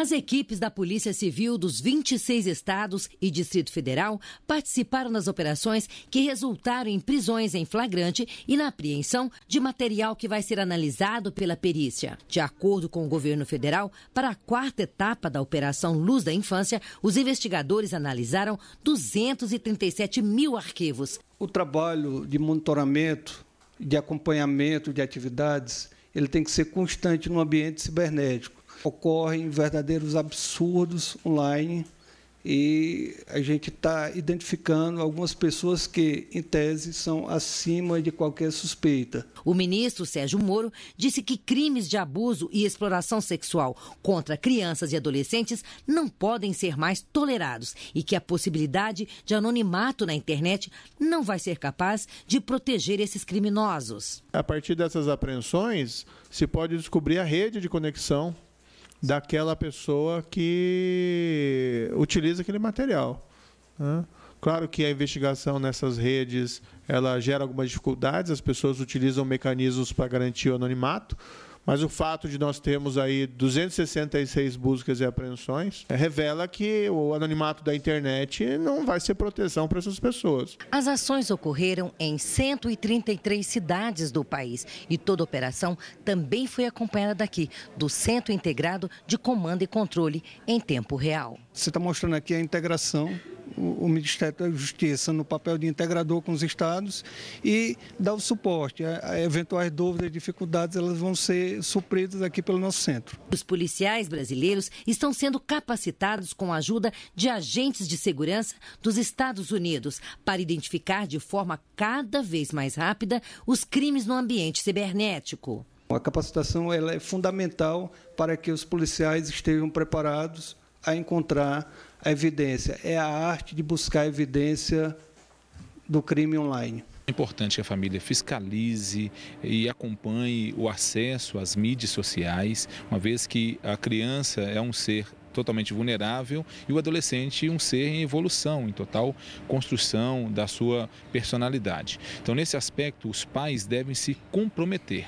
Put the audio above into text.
As equipes da Polícia Civil dos 26 estados e Distrito Federal participaram das operações que resultaram em prisões em flagrante e na apreensão de material que vai ser analisado pela perícia. De acordo com o governo federal, para a quarta etapa da Operação Luz da Infância, os investigadores analisaram 237 mil arquivos. O trabalho de monitoramento, de acompanhamento de atividades, ele tem que ser constante no ambiente cibernético Ocorrem verdadeiros absurdos online e a gente está identificando algumas pessoas que, em tese, são acima de qualquer suspeita. O ministro Sérgio Moro disse que crimes de abuso e exploração sexual contra crianças e adolescentes não podem ser mais tolerados e que a possibilidade de anonimato na internet não vai ser capaz de proteger esses criminosos. A partir dessas apreensões, se pode descobrir a rede de conexão daquela pessoa que utiliza aquele material. Né? Claro que a investigação nessas redes ela gera algumas dificuldades, as pessoas utilizam mecanismos para garantir o anonimato, mas o fato de nós termos aí 266 buscas e apreensões eh, revela que o anonimato da internet não vai ser proteção para essas pessoas. As ações ocorreram em 133 cidades do país e toda operação também foi acompanhada daqui, do Centro Integrado de Comando e Controle em tempo real. Você está mostrando aqui a integração o, Ministério da Justiça no papel de integrador com os estados e dar o suporte. A, é, a é, eventuais dúvidas, dificuldades, elas vão ser supridas aqui pelo nosso centro. Os policiais brasileiros estão sendo capacitados com a ajuda de agentes de segurança dos Estados Unidos para identificar de forma cada vez mais rápida os crimes no ambiente cibernético. A capacitação ela é fundamental para que os policiais estejam preparados a encontrar a evidência, é a arte de buscar a evidência do crime online. É importante que a família fiscalize e acompanhe o acesso às mídias sociais, uma vez que a criança é um ser totalmente vulnerável e o adolescente um ser em evolução, em total construção da sua personalidade. Então, nesse aspecto, os pais devem se comprometer.